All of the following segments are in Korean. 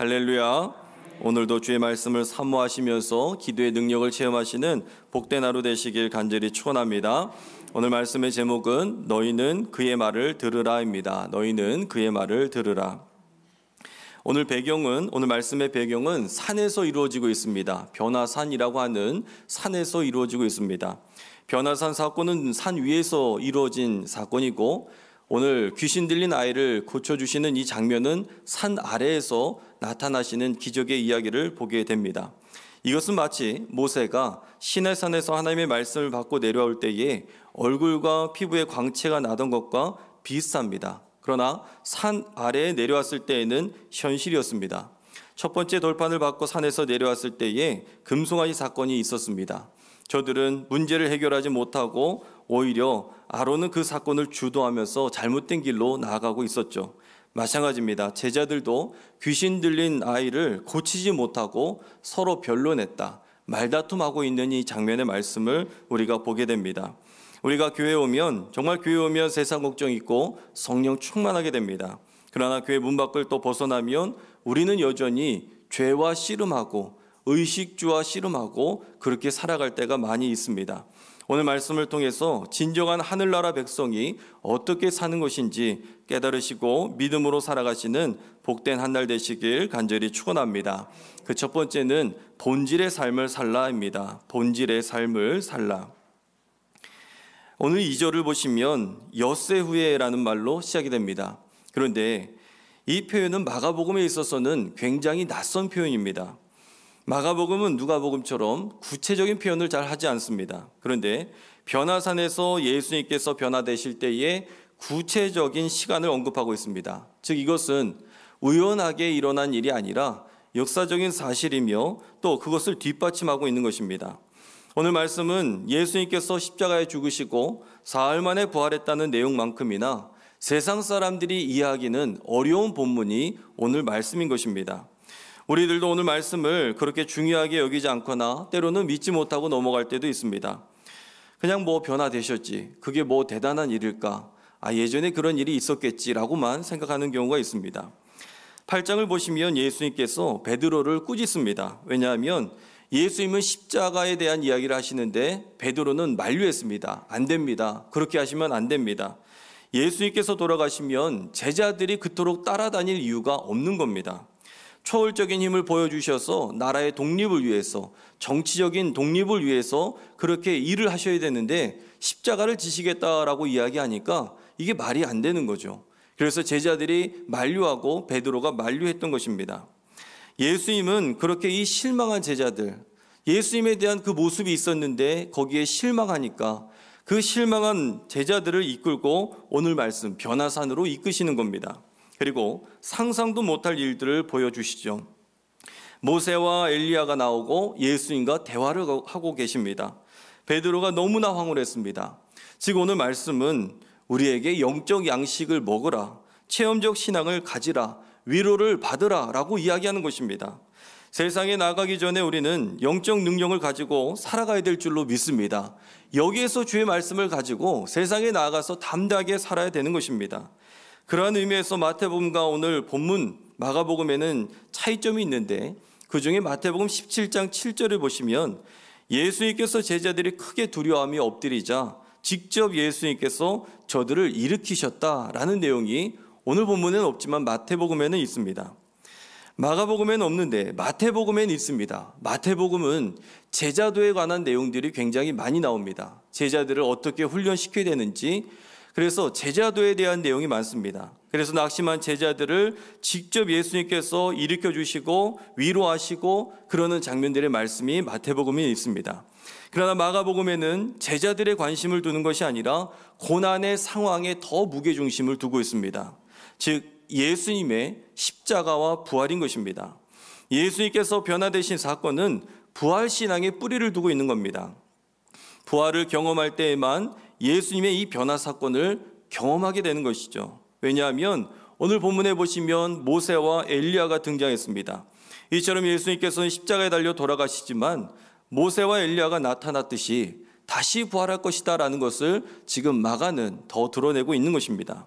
할렐루야. 오늘도 주의 말씀을 사모하시면서 기도의 능력을 체험하시는 복된 하루 되시길 간절히 축원합니다. 오늘 말씀의 제목은 너희는 그의 말을 들으라입니다. 너희는 그의 말을 들으라. 오늘 배경은 오늘 말씀의 배경은 산에서 이루어지고 있습니다. 변화산이라고 하는 산에서 이루어지고 있습니다. 변화산 사건은 산 위에서 이루어진 사건이고 오늘 귀신 들린 아이를 고쳐주시는 이 장면은 산 아래에서 나타나시는 기적의 이야기를 보게 됩니다. 이것은 마치 모세가 시내산에서 하나님의 말씀을 받고 내려올 때에 얼굴과 피부에 광채가 나던 것과 비슷합니다. 그러나 산 아래에 내려왔을 때에는 현실이었습니다. 첫 번째 돌판을 받고 산에서 내려왔을 때에 금송아지 사건이 있었습니다. 저들은 문제를 해결하지 못하고 오히려 아론은 그 사건을 주도하면서 잘못된 길로 나아가고 있었죠. 마찬가지입니다. 제자들도 귀신 들린 아이를 고치지 못하고 서로 변론했다. 말다툼하고 있는 이 장면의 말씀을 우리가 보게 됩니다. 우리가 교회 오면 정말 교회 오면 세상 걱정 있고 성령 충만하게 됩니다. 그러나 교회 문 밖을 또 벗어나면 우리는 여전히 죄와 씨름하고 의식주와 씨름하고 그렇게 살아갈 때가 많이 있습니다. 오늘 말씀을 통해서 진정한 하늘나라 백성이 어떻게 사는 것인지 깨달으시고 믿음으로 살아가시는 복된 한날 되시길 간절히 축원합니다. 그 첫 번째는 본질의 삶을 살라입니다. 본질의 삶을 살라. 오늘 2절을 보시면 엿새 후에라는 말로 시작이 됩니다. 그런데 이 표현은 마가복음에 있어서는 굉장히 낯선 표현입니다. 마가복음은 누가복음처럼 구체적인 표현을 잘 하지 않습니다. 그런데 변화산에서 예수님께서 변화되실 때에 구체적인 시간을 언급하고 있습니다. 즉 이것은 우연하게 일어난 일이 아니라 역사적인 사실이며 또 그것을 뒷받침하고 있는 것입니다. 오늘 말씀은 예수님께서 십자가에 죽으시고 사흘 만에 부활했다는 내용만큼이나 세상 사람들이 이해하기는 어려운 본문이 오늘 말씀인 것입니다. 우리들도 오늘 말씀을 그렇게 중요하게 여기지 않거나 때로는 믿지 못하고 넘어갈 때도 있습니다. 그냥 뭐 변화되셨지. 그게 뭐 대단한 일일까. 아, 예전에 그런 일이 있었겠지라고만 생각하는 경우가 있습니다. 8장을 보시면 예수님께서 베드로를 꾸짖습니다. 왜냐하면 예수님은 십자가에 대한 이야기를 하시는데 베드로는 만류했습니다. 안 됩니다. 그렇게 하시면 안 됩니다. 예수님께서 돌아가시면 제자들이 그토록 따라다닐 이유가 없는 겁니다. 초월적인 힘을 보여주셔서 나라의 독립을 위해서 정치적인 독립을 위해서 그렇게 일을 하셔야 되는데 십자가를 지시겠다라고 이야기하니까 이게 말이 안 되는 거죠. 그래서 제자들이 만류하고 베드로가 만류했던 것입니다. 예수님은 그렇게 이 실망한 제자들, 예수님에 대한 그 모습이 있었는데 거기에 실망하니까 그 실망한 제자들을 이끌고 오늘 말씀 변화산으로 이끄시는 겁니다. 그리고 상상도 못할 일들을 보여주시죠. 모세와 엘리야가 나오고 예수님과 대화를 하고 계십니다. 베드로가 너무나 황홀했습니다. 지금 오늘 말씀은 우리에게 영적 양식을 먹으라, 체험적 신앙을 가지라, 위로를 받으라 라고 이야기하는 것입니다. 세상에 나가기 전에 우리는 영적 능력을 가지고 살아가야 될 줄로 믿습니다. 여기에서 주의 말씀을 가지고 세상에 나아가서 담대하게 살아야 되는 것입니다. 그러한 의미에서 마태복음과 오늘 본문 마가복음에는 차이점이 있는데 그 중에 마태복음 17장 7절을 보시면 예수님께서 제자들이 크게 두려움이 엎드리자 직접 예수님께서 저들을 일으키셨다라는 내용이 오늘 본문에는 없지만 마태복음에는 있습니다. 마가복음에는 없는데 마태복음에는 있습니다. 마태복음은 제자도에 관한 내용들이 굉장히 많이 나옵니다. 제자들을 어떻게 훈련시켜야 되는지 그래서 제자도에 대한 내용이 많습니다. 그래서 낙심한 제자들을 직접 예수님께서 일으켜 주시고 위로하시고 그러는 장면들의 말씀이 마태복음에 있습니다. 그러나 마가복음에는 제자들의 관심을 두는 것이 아니라 고난의 상황에 더 무게중심을 두고 있습니다. 즉 예수님의 십자가와 부활인 것입니다. 예수님께서 변화되신 사건은 부활 신앙의 뿌리를 두고 있는 겁니다. 부활을 경험할 때에만 예수님의 이 변화 사건을 경험하게 되는 것이죠. 왜냐하면 오늘 본문에 보시면 모세와 엘리야가 등장했습니다. 이처럼 예수님께서는 십자가에 달려 돌아가시지만 모세와 엘리야가 나타났듯이 다시 부활할 것이다라는 것을 지금 마가는 더 드러내고 있는 것입니다.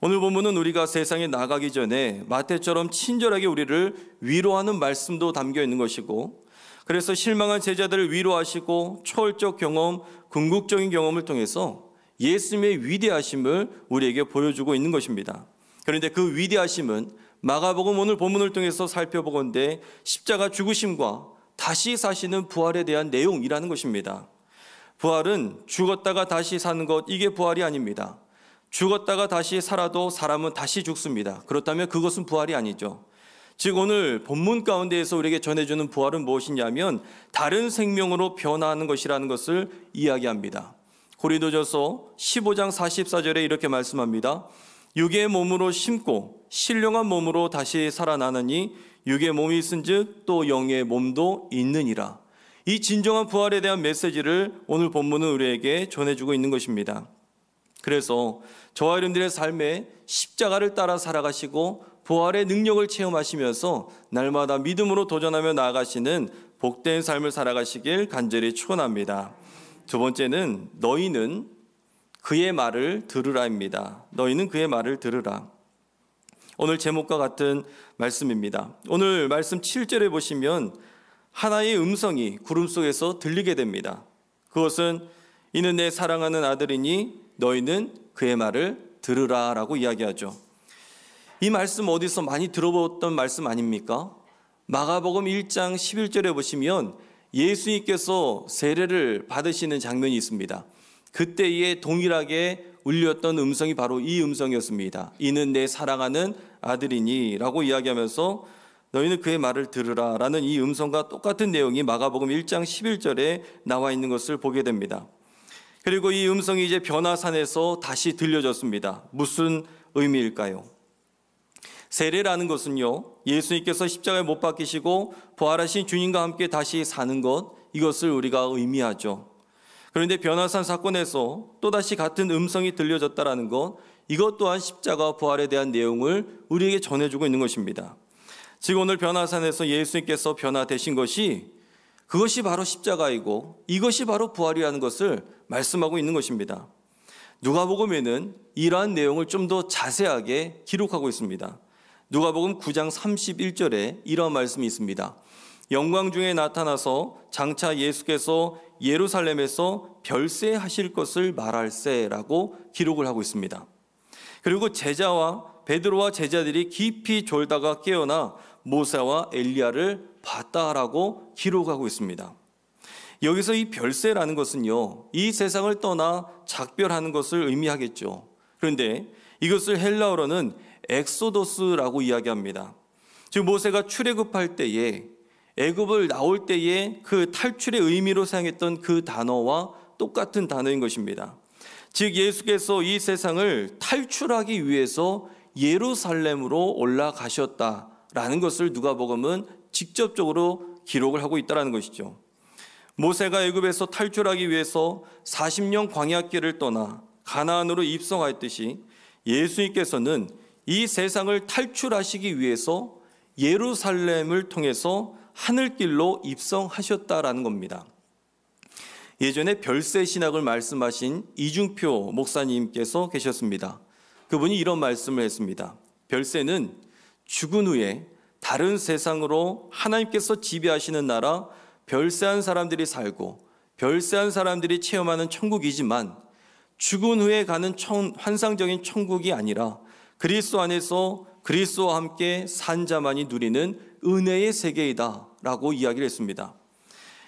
오늘 본문은 우리가 세상에 나가기 전에 마태처럼 친절하게 우리를 위로하는 말씀도 담겨 있는 것이고 그래서 실망한 제자들을 위로하시고 초월적 경험, 궁극적인 경험을 통해서 예수님의 위대하심을 우리에게 보여주고 있는 것입니다. 그런데 그 위대하심은 마가복음 오늘 본문을 통해서 살펴보건대 십자가 죽으심과 다시 사시는 부활에 대한 내용이라는 것입니다. 부활은 죽었다가 다시 사는 것 이게 부활이 아닙니다. 죽었다가 다시 살아도 사람은 다시 죽습니다. 그렇다면 그것은 부활이 아니죠. 즉 오늘 본문 가운데에서 우리에게 전해주는 부활은 무엇이냐면 다른 생명으로 변화하는 것이라는 것을 이야기합니다. 고린도전서 15장 44절에 이렇게 말씀합니다. 육의 몸으로 심고 신령한 몸으로 다시 살아나느니 육의 몸이 있은즉 또 영의 몸도 있느니라. 이 진정한 부활에 대한 메시지를 오늘 본문은 우리에게 전해주고 있는 것입니다. 그래서 저와 여러분들의 삶에 십자가를 따라 살아가시고 부활의 능력을 체험하시면서 날마다 믿음으로 도전하며 나아가시는 복된 삶을 살아가시길 간절히 축원합니다. 두 번째는 너희는 그의 말을 들으라입니다. 너희는 그의 말을 들으라. 오늘 제목과 같은 말씀입니다. 오늘 말씀 7절에 보시면 하나의 음성이 구름 속에서 들리게 됩니다. 그것은 이는 내 사랑하는 아들이니 너희는 그의 말을 들으라라고 이야기하죠. 이 말씀 어디서 많이 들어보았던 말씀 아닙니까? 마가복음 1장 11절에 보시면 예수님께서 세례를 받으시는 장면이 있습니다. 그때에 동일하게 울렸던 음성이 바로 이 음성이었습니다. 이는 내 사랑하는 아들이니라고 이야기하면서 너희는 그의 말을 들으라라는 이 음성과 똑같은 내용이 마가복음 1장 11절에 나와 있는 것을 보게 됩니다. 그리고 이 음성이 이제 변화산에서 다시 들려졌습니다. 무슨 의미일까요? 세례라는 것은요, 예수님께서 십자가에 못 박히시고 부활하신 주님과 함께 다시 사는 것, 이것을 우리가 의미하죠. 그런데 변화산 사건에서 또다시 같은 음성이 들려졌다라는 것, 이것 또한 십자가 부활에 대한 내용을 우리에게 전해주고 있는 것입니다. 지금 오늘 변화산에서 예수님께서 변화되신 것이 그것이 바로 십자가이고 이것이 바로 부활이라는 것을 말씀하고 있는 것입니다. 누가보음에는 이러한 내용을 좀 더 자세하게 기록하고 있습니다. 누가복음 9장 31절에 이런 말씀이 있습니다. 영광 중에 나타나서 장차 예수께서 예루살렘에서 별세하실 것을 말할세라고 기록을 하고 있습니다. 그리고 제자와 베드로와 제자들이 깊이 졸다가 깨어나 모세와 엘리야를 봤다라고 기록하고 있습니다. 여기서 이 별세라는 것은요, 이 세상을 떠나 작별하는 것을 의미하겠죠. 그런데 이것을 헬라어로는 엑소도스라고 이야기합니다. 즉 모세가 출애굽할 때에 애굽을 나올 때에 그 탈출의 의미로 사용했던 그 단어와 똑같은 단어인 것입니다. 즉 예수께서 이 세상을 탈출하기 위해서 예루살렘으로 올라가셨다라는 것을 누가복음은 직접적으로 기록을 하고 있다라는 것이죠. 모세가 애굽에서 탈출하기 위해서 40년 광야 길을 떠나 가나안으로 입성하였듯이 예수님께서는 이 세상을 탈출하시기 위해서 예루살렘을 통해서 하늘길로 입성하셨다라는 겁니다. 예전에 별세 신학을 말씀하신 이중표 목사님께서 계셨습니다. 그분이 이런 말씀을 했습니다. 별세는 죽은 후에 다른 세상으로 하나님께서 지배하시는 나라 별세한 사람들이 살고 별세한 사람들이 체험하는 천국이지만 죽은 후에 가는 청, 환상적인 천국이 아니라 그리스도 안에서 그리스도와 함께 산 자만이 누리는 은혜의 세계이다라고 이야기를 했습니다.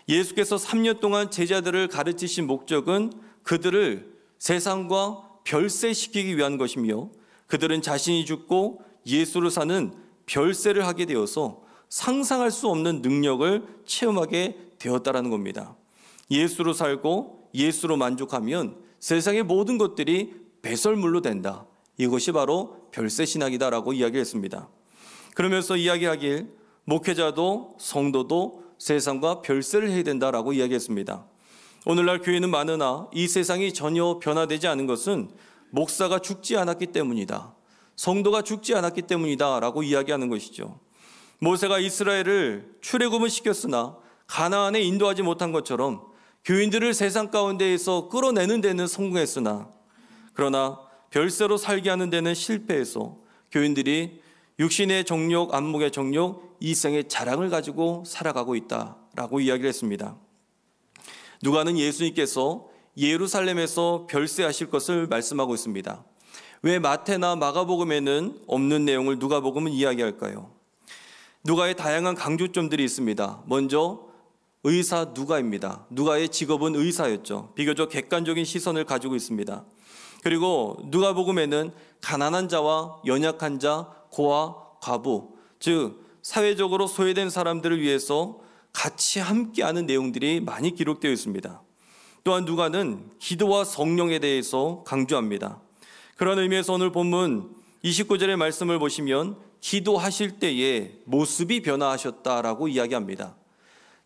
예수께서 3년 동안 제자들을 가르치신 목적은 그들을 세상과 별세시키기 위한 것이며 그들은 자신이 죽고 예수를 사는 별세를 하게 되어서 상상할 수 없는 능력을 체험하게 되었다라는 겁니다. 예수로 살고 예수로 만족하면 세상의 모든 것들이 배설물로 된다. 이것이 바로 별세 신학이다라고 이야기했습니다. 그러면서 이야기하길 목회자도 성도도 세상과 별세를 해야 된다라고 이야기했습니다. 오늘날 교회는 많으나 이 세상이 전혀 변화되지 않은 것은 목사가 죽지 않았기 때문이다. 성도가 죽지 않았기 때문이다라고 이야기하는 것이죠. 모세가 이스라엘을 출애굽을 시켰으나 가나안에 인도하지 못한 것처럼 교인들을 세상 가운데에서 끌어내는 데는 성공했으나 그러나 별세로 살게 하는 데는 실패해서 교인들이 육신의 정욕, 안목의 정욕, 이생의 자랑을 가지고 살아가고 있다라고 이야기를 했습니다. 누가는 예수님께서 예루살렘에서 별세하실 것을 말씀하고 있습니다. 왜 마태나 마가복음에는 없는 내용을 누가복음은 이야기할까요? 누가의 다양한 강조점들이 있습니다. 먼저 의사 누가입니다. 누가의 직업은 의사였죠. 비교적 객관적인 시선을 가지고 있습니다. 그리고 누가복음에는 가난한 자와 연약한 자, 고아, 과부, 즉 사회적으로 소외된 사람들을 위해서 같이 함께하는 내용들이 많이 기록되어 있습니다. 또한 누가는 기도와 성령에 대해서 강조합니다. 그런 의미에서 오늘 본문 29절의 말씀을 보시면 기도하실 때에 모습이 변화하셨다라고 이야기합니다.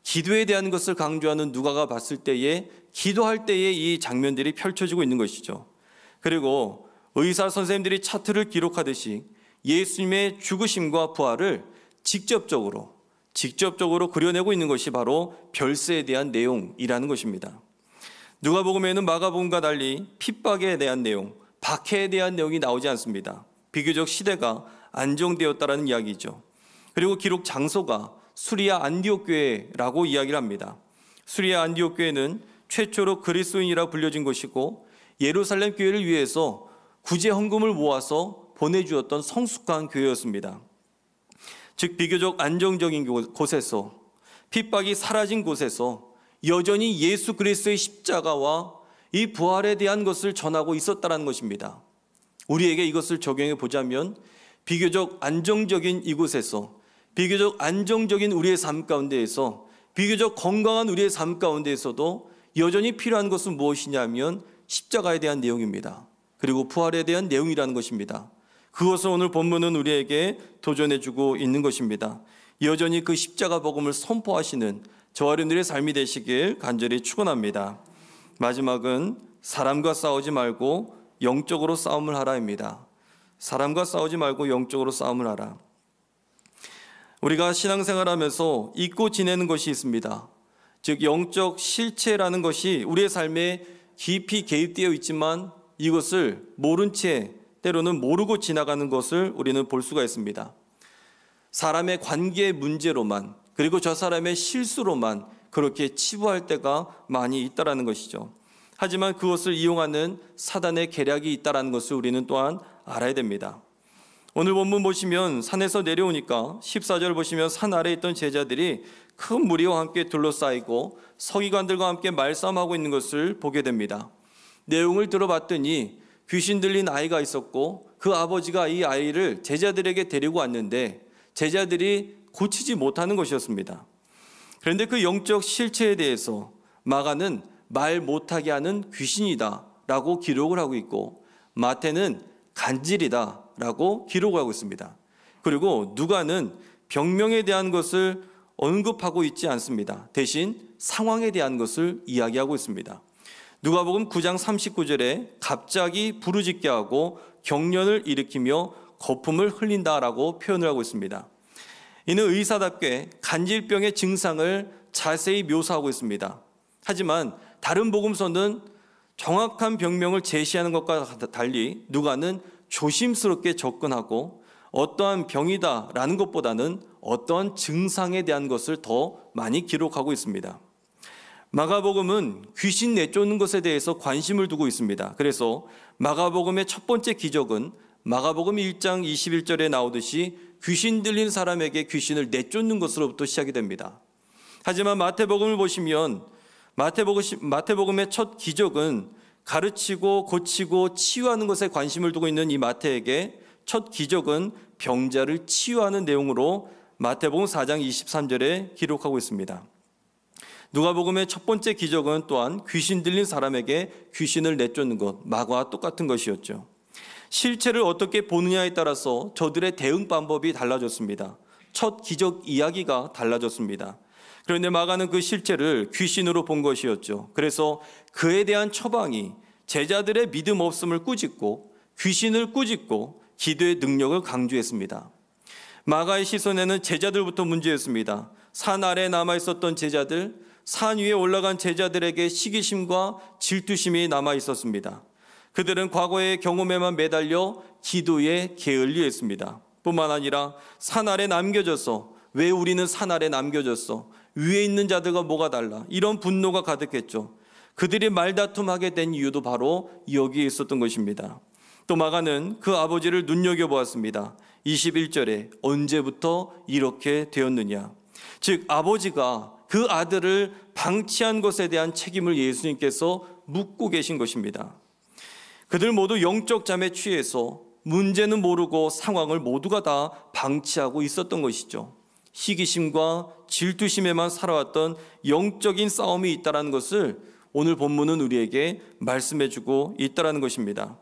기도에 대한 것을 강조하는 누가가 봤을 때에 기도할 때에 이 장면들이 펼쳐지고 있는 것이죠. 그리고 의사 선생님들이 차트를 기록하듯이 예수님의 죽으심과 부활을 직접적으로 직접적으로 그려내고 있는 것이 바로 별세에 대한 내용이라는 것입니다. 누가복음에는 마가복음과 달리 핍박에 대한 내용, 박해에 대한 내용이 나오지 않습니다. 비교적 시대가 안정되었다라는 이야기죠. 그리고 기록 장소가 수리아 안디옥 교회라고 이야기를 합니다. 수리아 안디옥 교회는 최초로 그리스도인이라 불려진 것이고 예루살렘 교회를 위해서 구제 헌금을 모아서 보내주었던 성숙한 교회였습니다. 즉 비교적 안정적인 곳에서 핍박이 사라진 곳에서 여전히 예수 그리스도의 십자가와 이 부활에 대한 것을 전하고 있었다라는 것입니다. 우리에게 이것을 적용해 보자면 비교적 안정적인 이곳에서 비교적 안정적인 우리의 삶 가운데에서 비교적 건강한 우리의 삶 가운데에서도 여전히 필요한 것은 무엇이냐면 십자가에 대한 내용입니다. 그리고 부활에 대한 내용이라는 것입니다. 그것을 오늘 본문은 우리에게 도전해주고 있는 것입니다. 여전히 그 십자가 복음을 선포하시는 저와 여러분들의 삶이 되시길 간절히 축원합니다. 마지막은 사람과 싸우지 말고 영적으로 싸움을 하라입니다. 사람과 싸우지 말고 영적으로 싸움을 하라. 우리가 신앙생활하면서 잊고 지내는 것이 있습니다. 즉 영적 실체라는 것이 우리의 삶에 깊이 개입되어 있지만 이것을 모른 채 때로는 모르고 지나가는 것을 우리는 볼 수가 있습니다. 사람의 관계 문제로만 그리고 저 사람의 실수로만 그렇게 치부할 때가 많이 있다라는 것이죠. 하지만 그것을 이용하는 사단의 계략이 있다라는 것을 우리는 또한 알아야 됩니다. 오늘 본문 보시면 산에서 내려오니까 14절 보시면 산 아래에 있던 제자들이 큰 무리와 함께 둘러싸이고 서기관들과 함께 말싸움하고 있는 것을 보게 됩니다. 내용을 들어봤더니 귀신 들린 아이가 있었고 그 아버지가 이 아이를 제자들에게 데리고 왔는데 제자들이 고치지 못하는 것이었습니다. 그런데 그 영적 실체에 대해서 마가는 말 못하게 하는 귀신이다 라고 기록을 하고 있고 마태는 간질이다 라고 기록하고 있습니다. 그리고 누가는 병명에 대한 것을 언급하고 있지 않습니다. 대신 상황에 대한 것을 이야기하고 있습니다. 누가복음 9장 39절에 갑자기 부르짖게 하고 경련을 일으키며 거품을 흘린다라고 표현을 하고 있습니다. 이는 의사답게 간질병의 증상을 자세히 묘사하고 있습니다. 하지만 다른 복음서는 정확한 병명을 제시하는 것과 달리 누가는 조심스럽게 접근하고 어떠한 병이다라는 것보다는 어떠한 증상에 대한 것을 더 많이 기록하고 있습니다. 마가복음은 귀신 내쫓는 것에 대해서 관심을 두고 있습니다. 그래서 마가복음의 첫 번째 기적은 마가복음 1장 21절에 나오듯이 귀신 들린 사람에게 귀신을 내쫓는 것으로부터 시작이 됩니다. 하지만 마태복음을 보시면 마태복음의 첫 기적은 가르치고 고치고 치유하는 것에 관심을 두고 있는 이 마태에게 첫 기적은 병자를 치유하는 내용으로 마태복음 4장 23절에 기록하고 있습니다. 누가복음의 첫 번째 기적은 또한 귀신 들린 사람에게 귀신을 내쫓는 것, 마과와 똑같은 것이었죠. 실체를 어떻게 보느냐에 따라서 저들의 대응 방법이 달라졌습니다. 첫 기적 이야기가 달라졌습니다. 그런데 마가는 그 실체를 귀신으로 본 것이었죠. 그래서 그에 대한 처방이 제자들의 믿음 없음을 꾸짖고 귀신을 꾸짖고 기도의 능력을 강조했습니다. 마가의 시선에는 제자들부터 문제였습니다. 산 아래에 남아 있었던 제자들, 산 위에 올라간 제자들에게 시기심과 질투심이 남아 있었습니다. 그들은 과거의 경험에만 매달려 기도에 게을리했습니다. 뿐만 아니라 산 아래 남겨졌어왜 우리는 산 아래 남겨졌어? 위에 있는 자들과 뭐가 달라? 이런 분노가 가득했죠. 그들이 말다툼하게 된 이유도 바로 여기에 있었던 것입니다. 또 마가는 그 아버지를 눈여겨보았습니다. 21절에 언제부터 이렇게 되었느냐. 즉, 아버지가 그 아들을 방치한 것에 대한 책임을 예수님께서 묻고 계신 것입니다. 그들 모두 영적 잠에 취해서 문제는 모르고 상황을 모두가 다 방치하고 있었던 것이죠. 시기심과 질투심에만 살아왔던 영적인 싸움이 있다라는 것을 오늘 본문은 우리에게 말씀해 주고 있다라는 것입니다.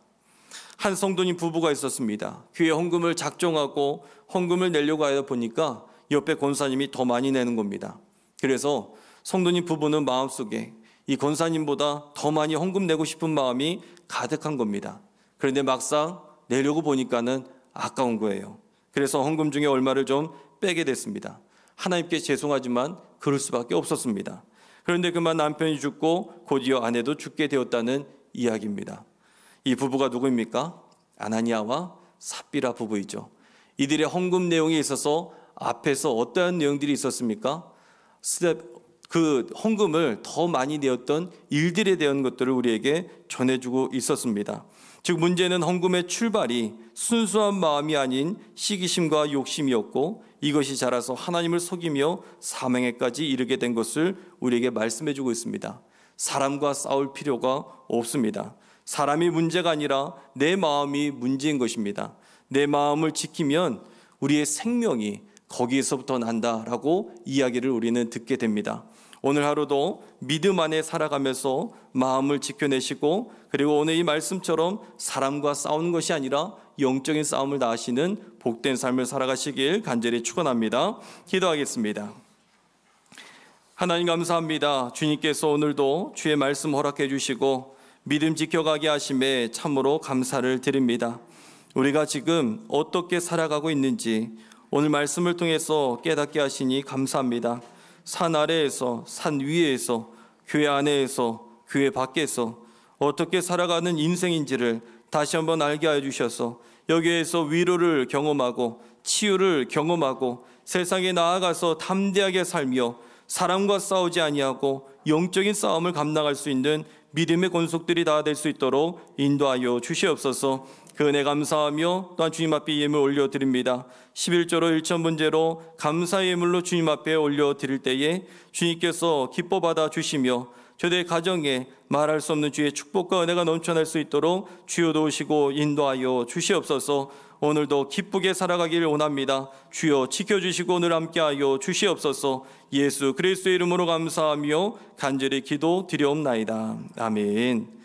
한 성도님 부부가 있었습니다. 교회 헌금을 작정하고 헌금을 내려고 하다 보니까 옆에 권사님이 더 많이 내는 겁니다. 그래서 성도님 부부는 마음속에 이 권사님보다 더 많이 헌금 내고 싶은 마음이 가득한 겁니다. 그런데 막상 내려고 보니까는 아까운 거예요. 그래서 헌금 중에 얼마를 좀 빼게 됐습니다. 하나님께 죄송하지만 그럴 수밖에 없었습니다. 그런데 그만 남편이 죽고 곧이어 아내도 죽게 되었다는 이야기입니다. 이 부부가 누구입니까? 아나니아와 삽비라 부부이죠. 이들의 헌금 내용에 있어서 앞에서 어떠한 내용들이 있었습니까? 그 헌금을 더 많이 내었던 일들에 대한 것들을 우리에게 전해주고 있었습니다. 즉 문제는 헌금의 출발이 순수한 마음이 아닌 시기심과 욕심이었고 이것이 자라서 하나님을 속이며 사명에까지 이르게 된 것을 우리에게 말씀해 주고 있습니다. 사람과 싸울 필요가 없습니다. 사람이 문제가 아니라 내 마음이 문제인 것입니다. 내 마음을 지키면 우리의 생명이 거기에서부터 난다라고 이야기를 우리는 듣게 됩니다. 오늘 하루도 믿음 안에 살아가면서 마음을 지켜내시고 그리고 오늘 이 말씀처럼 사람과 싸우는 것이 아니라 영적인 싸움을 나하시는 복된 삶을 살아가시길 간절히 축원합니다. 기도하겠습니다. 하나님 감사합니다. 주님께서 오늘도 주의 말씀 허락해 주시고 믿음 지켜가게 하심에 참으로 감사를 드립니다. 우리가 지금 어떻게 살아가고 있는지 오늘 말씀을 통해서 깨닫게 하시니 감사합니다. 산 아래에서, 산 위에서, 교회 안에서, 교회 밖에서 어떻게 살아가는 인생인지를 다시 한번 알게 해 주셔서 여기에서 위로를 경험하고 치유를 경험하고 세상에 나아가서 담대하게 살며 사람과 싸우지 아니하고 영적인 싸움을 감당할 수 있는 믿음의 권속들이 다 될 수 있도록 인도하여 주시옵소서. 그 은혜 감사하며 또한 주님 앞에 예물 올려드립니다. 11조로 1천 문제로 감사 예물로 주님 앞에 올려드릴 때에 주님께서 기뻐 받아 주시며 저들의 가정에 말할 수 없는 주의 축복과 은혜가 넘쳐날 수 있도록 주여 도우시고 인도하여 주시옵소서 오늘도 기쁘게 살아가길 원합니다. 주여 지켜주시고 오늘 함께하여 주시옵소서 예수 그리스의 이름으로 감사하며 간절히 기도 드려옵나이다. 아멘.